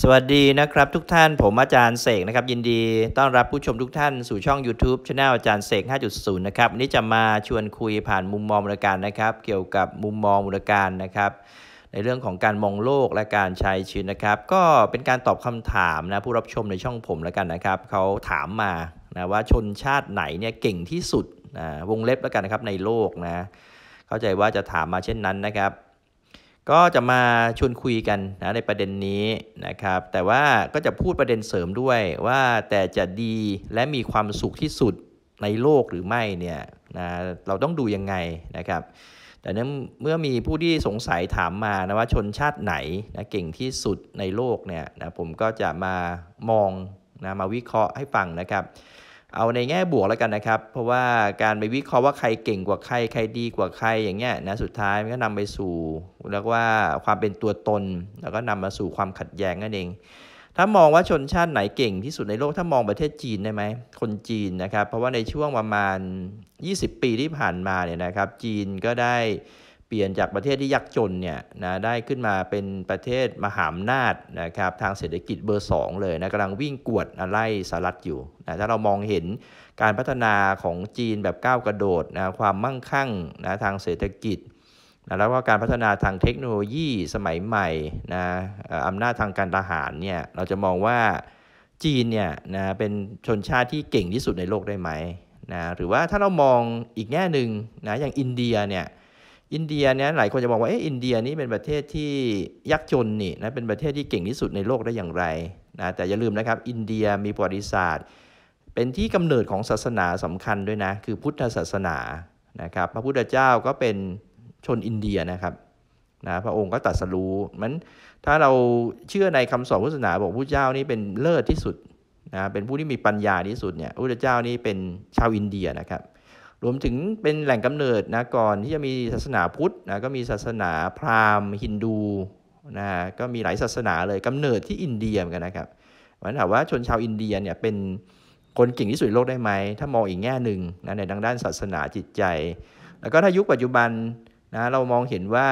สวัสดีนะครับ ทุกท่านผมอาจารย์เสกนะครับยินดีต้อนรับผู้ชมทุกท่าน สู่ช่อง YouTube ช anel อาจารย์เสก 5.0นะครับวันนี้จะมาชวนคุยผ่านมุมมองมูลการนะครับ เกี่ยวกับมุมมองมูลการนะครับ ในเรื่องของการมองโลกและการใช้ชีวิตนะครับ ก็เป็นการตอบคำถามนะผู้รับชมในช่องผมแล้วกันนะครับเขาถามมานะว่าชนชาติไหนเนี่ยเก่งที่สุดนะวงเล็บแล้วกันนะครับ ในโลกนะ เข้าใจว่าจะถามมาเช่นนั้นนะครับก็จะมาชวนคุยกันนะในประเด็นนี้นะครับ แต่ว่าก็จะพูดประเด็นเสริมด้วยว่าแต่จะดีและมีความสุขที่สุดในโลกหรือไม่เนี่ยนะเราต้องดูยังไงนะครับแต่เมื่อมีผู้ที่สงสัยถามมานะว่าชนชาติไหนนะเก่งที่สุดในโลกเนี่ยนะผมก็จะมามองนะมาวิเคราะห์ให้ฟังนะครับเอาในแง่บวกแล้วกันนะครับ เพราะว่าการไปวิเคราะห์ว่าใครเก่งกว่าใคร ใครดีกว่าใคร อย่างเงี้ยนะ สุดท้ายมันก็นำไปสู่เรียกว่าความเป็นตัวตน แล้วก็นำมาสู่ความขัดแย้งนั่นเอง ถ้ามองว่าชนชาติไหนเก่งที่สุดในโลก ถ้ามองประเทศจีนได้ไหม คนจีนนะครับ เพราะว่าในช่วงประมาณ 20 ปีที่ผ่านมาเนี่ยนะครับ จีนก็ได้เปลี่ยนจากประเทศที่ยากจนเนี่ยนะได้ขึ้นมาเป็นประเทศมหาอำนาจนะครับทางเศรษฐกิจเบอร์2เลยนะกำลังวิ่งกวดไล่สหรัฐอยู่นะถ้าเรามองเห็นการพัฒนาของจีนแบบก้าวกระโดดนะความมั่งคั่งนะทางเศรษฐกิจนะแล้วก็การพัฒนาทางเทคโนโลยีสมัยใหม่นะอำนาจทางการทหารเนี่ยเราจะมองว่าจีนเนี่ยนะเป็นชนชาติที่เก่งที่สุดในโลกได้ไหมนะหรือว่าถ้าเรามองอีกแง่หนึ่งนะอย่างอินเดียเนี่ยอินเดียเนี่ยหลายคนจะบอกว่าเอออินเดียนี่เป็นประเทศที่ยักษ์จนนี่นะเป็นประเทศที่เก่งที่สุดในโลกได้อย่างไรนะแต่อย่าลืมนะครับ อินเดียมีประวัติศาสตร์เป็นที่กำเนิดของศาสนาสำคัญด้วยนะคือพุทธศาสนานะครับ พระพุทธเจ้าก็เป็นชนอินเดียนะครับนะพระองค์ก็ตัดสรู้มันถ้าเราเชื่อในคำสอนพุทธศาสนา บอกพระเจ้านี่เป็นเลิศที่สุดนะเป็นผู้ที่มีปัญญาที่สุดเนี่ยพระพุทธเจ้านี่เป็นชาวอินเดียนะครับรวมถึงเป็นแหล่งกำเนิดนะก่อนที่จะมีศาสนาพุทธนะก็มีศาสนาพราหมณ์ฮินดูนะก็มีหลายศาสนาเลยกำเนิดที่อินเดียเหมือนกันนะครับมันถามว่าชนชาวอินเดียเนี่ยเป็นคนเก่งที่สุดในโลกได้ไหม ถ้ามองอีกแง่หนึ่งนะในทางด้านศาสนาจิตใจ แล้วก็ถ้ายุคปัจจุบันนะเรามองเห็นว่า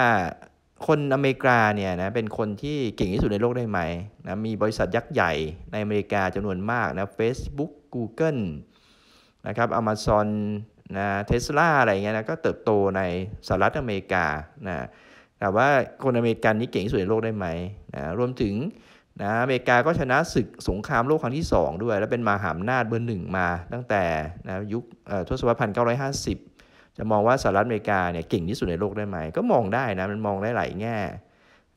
คนอเมริกาเนี่ยนะเป็นคนที่เก่งที่สุดในโลกได้ไหมนะมีบริษัทยักษ์ใหญ่ในอเมริกาจำนวนมากนะ Facebook Google นะครับ Amazon นะเทสลาอะไรเงี้ยนะก็เติบโตในสหรัฐอเมริกานะแต่ว่าคนอเมริกันนี่เก่งที่สุดในโลกได้ไหมนะรวมถึงนะอเมริกาก็ชนะศึกสงครามโลกครั้งที่ 2 ด้วย แล้วเป็นมหาอำนาจเบอร์หนึ่งมาตั้งแต่นะยุคทศวรรษพันเก้าร้อยห้าสิบจะมองว่าสหรัฐอเมริกาเนี่ยเก่งที่สุดในโลกได้ไหมก็มองได้นะมันมองได้หลายแง่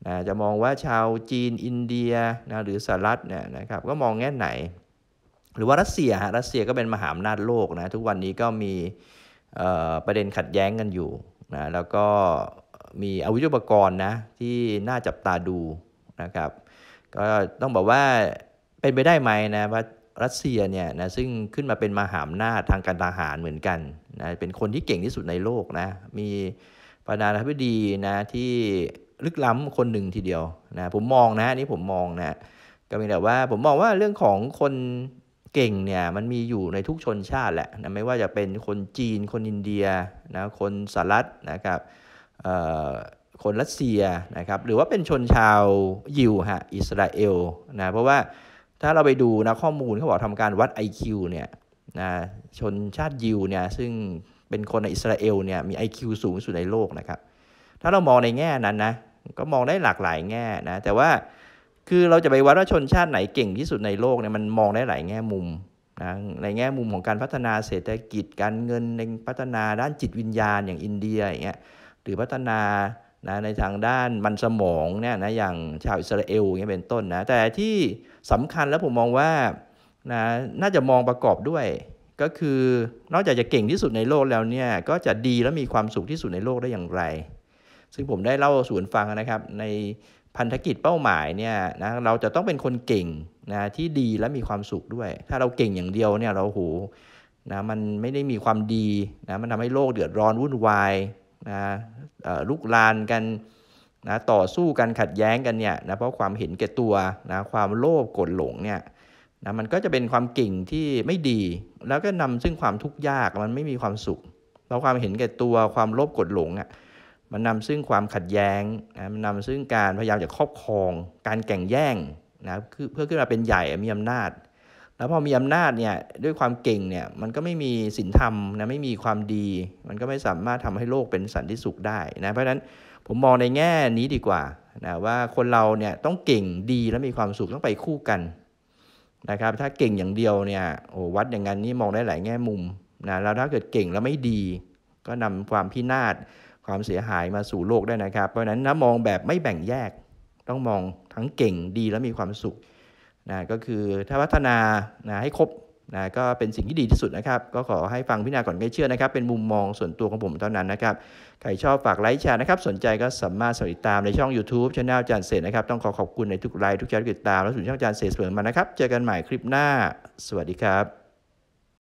นะจะมองว่าชาวจีนอินเดียนะหรือสหรัฐเนี่ยนะครับก็มองแง่ไหนหรือว่ารัสเซียฮะรัสเซียก็เป็นมหาอำนาจโลกนะ ทุกวันนี้ก็มีประเด็นขัดแย้งกันอยู่นะแล้วก็มีอาวุธยุทโธปกรณ์นะที่น่าจับตาดูนะครับก็ต้องบอกว่าเป็นไปได้ไหมนะว่ารัสเซียเนี่ยนะซึ่งขึ้นมาเป็นมหาอำนาจทางการทหารเหมือนกันนะเป็นคนที่เก่งที่สุดในโลกนะ มีประธานาธิบดีนะที่ลึกล้ำคนหนึ่งทีเดียวนะผมมองนะนี่ผมมองนะก็มีแต่ว่าผมมองว่าเรื่องของคนเก่งเนี่ยมันมีอยู่ในทุกชนชาติ แหละนะไม่ว่าจะเป็นคนจีนคนอินเดียนะคนสหรัฐนะครับคนรัสเซียนะครับหรือว่าเป็นชนชาวยิวฮะ อิสราเอลนะเพราะว่าถ้าเราไปดูนะข้อมูลเขาบอกทำการวัด IQ เนี่ยนะชนชาติยิวเนี่ยซึ่งเป็นคนในอิสราเอลเนี่ยมี IQ สูงสุดในโลกนะครับถ้าเรามองในแง่นั้นนะก็มองได้หลากหลายแง่นะแต่ว่าคือเราจะไปวัดว่าชนชาติไหนเก่งที่สุดในโลกเนี่ยมันมองได้หลายแง่มุมนะในแง่มุมของการพัฒนาเศรษฐกิจ การเงินในพัฒนาด้านจิตวิญญาณอย่างอินเดียอย่างเงี้ยหรือพัฒนานะในทางด้านมันสมองเนี่ยนะอย่างชาวอิสราเอลอย่างเงี้ยเป็นต้นนะแต่ที่สำคัญแล้วผมมองว่านะน่าจะมองประกอบด้วยก็คือ นอกจากจะเก่งที่สุดในโลกแล้วเนี่ยก็จะดีและมีความสุขที่สุดในโลกได้อย่างไร ซึ่งผมได้เล่าสวนฟังนะครับในพันธกิจเป้าหมายเนี่ยนะเราจะต้องเป็นคนเก่งนะที่ดีและมีความสุขด้วย ถ้าเราเก่งอย่างเดียวเนี่ยเราโหนะมันไม่ได้มีความดีนะมันทำให้โลกเดือดร้อนวุ่นวายนะลุกลานกันนะต่อสู้กันขัดแย้งกันเนี่ยนะเพราะความเห็นแก่ตัวนะความโลภโกรธหลงเนี่ยนะมันก็จะเป็นความเก่งที่ไม่ดี แล้วก็นำซึ่งความทุกข์ยากมันไม่มีความสุข เพราะความเห็นแก่ตัวความโลภโกรธหลงอะ่ะมันนำซึ่งความขัดแย้งนะ มันนำซึ่งการพยายามจะครอบครอง การแข่งแย่งนะเพื่อขึ้นมาเป็นใหญ่มีอำนาจ แล้วพอมีอำนาจเนี่ย ด้วยความเก่งเนี่ย มันก็ไม่มีศีลธรรมนะ ไม่มีความดี มันก็ไม่สามารถทำให้โลกเป็นสันติสุขได้นะ เพราะฉะนั้นผมมองในแง่นี้ดีกว่านะว่าคนเราเนี่ยต้องเก่งดีและมีความสุขต้องไปคู่กันนะครับ ถ้าเก่งอย่างเดียวเนี่ย โอ้วัดอย่างนั้นนี่มองได้หลายแง่มุมนะ แล้วถ้าเกิดเก่งแล้วไม่ดี ก็นำความพินาศความเสียหายมาสู่โลกได้นะครับ เพราะนั้นนะมองแบบไม่แบ่งแยก ต้องมองทั้งเก่งดีและมีความสุขนะก็คือถ้าพัฒนานะให้ครบนะก็เป็นสิ่งที่ดีที่สุดนะครับ ก็ขอให้ฟังพิจารณาก่อนใกล้เชื่อนะครับ เป็นมุมมองส่วนตัวของผมเท่านั้นนะครับ ใครชอบฝากไลค์แชร์นะครับ สนใจก็สามารถติดตามในช่อง YouTube ช่องอาจารย์เสษนะครับต้องขอขอบคุณในทุกไลค์ทุกแชร์ทติดตามและสุนช่องอาจารย์เสษเสมอมานะครับ เจอกันใหม่คลิปหน้าสวัสดีครับ